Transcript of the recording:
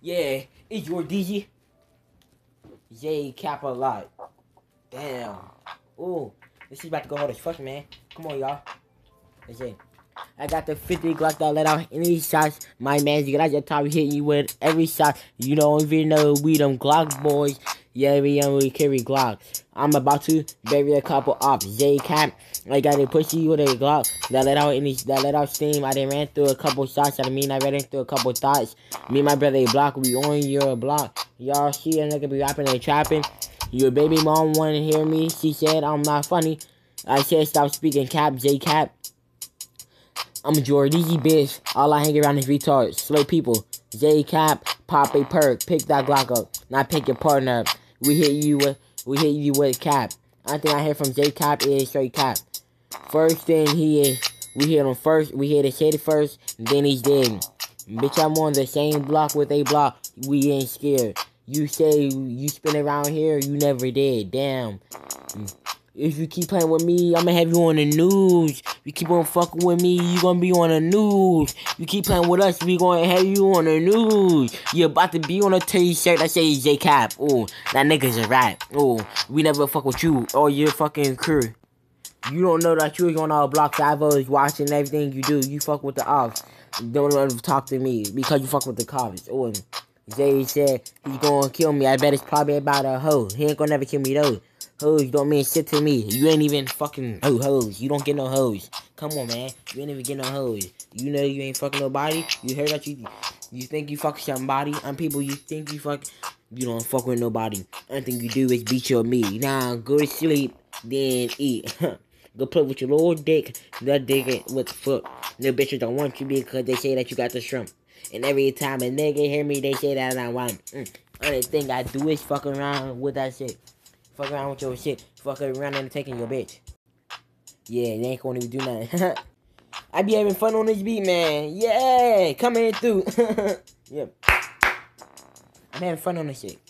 Yeah, it's your DJ. Yay, a lot. Damn. Ooh, this is about to go hard as fuck, man. Come on, y'all. Let's see. I got the 50 Glock that let out any shots. My man, you got your top hit you with every shot. You don't even know we them Glock boys. Yeah, we and we carry Glock. I'm about to bury a couple ops. J cap. I got a pussy with a Glock that let out any that let out steam. I didn't ran through a couple shots. I mean, I ran through a couple thoughts. Me and my brother a block. We on your block. Y'all see a nigga be rapping and trapping. Your baby mom wanna hear me. She said I'm not funny. I said stop speaking cap. J cap. I'm a Jordy bitch. All I hang around is retards, slow people. J cap, pop a perk, pick that Glock up. Not pick your partner up. We hit you with we hit you with a cap. I think I hear from J Cop is straight cop. First thing he is we hit him first, we hit his head first, then he's dead. Bitch, I'm on the same block with a block. We ain't scared. You say you spin around here, you never did. Damn. If you keep playing with me, I'ma have you on the news. You keep on fucking with me, you gonna be on the news. You keep playing with us, we gonna have you on the news. You about to be on a t-shirt that says J Cap. Oh, that nigga's a rap. Oh, we never fuck with you or your fucking crew. You don't know that you're on our block divers watching everything you do. You fuck with the ops. Don't ever talk to me because you fuck with the cops. Oh, Jay said he's gonna kill me. I bet it's probably about a hoe. He ain't gonna never kill me though hoes, you don't mean shit to me. You ain't even fucking oh hoes. You don't get no hoes. Come on, man. You ain't even get no hoes. You know you ain't fucking nobody. You heard that you you think you fuck somebody. I'm people you think you fuck. You don't fuck with nobody. Anything you do is beat your me. Now nah, go to sleep, then eat. go play with your little dick. That dick it with the foot. The bitches don't want you because they say that you got the shrimp. And every time a nigga hear me, they say that I want. Mm. Only thing I do is fuck around with that shit. Fuck around with your shit. Fuck around and taking your bitch. Yeah, they ain't gonna do nothing. I be having fun on this beat, man. Yeah, coming through. yep. I'm having fun on this shit.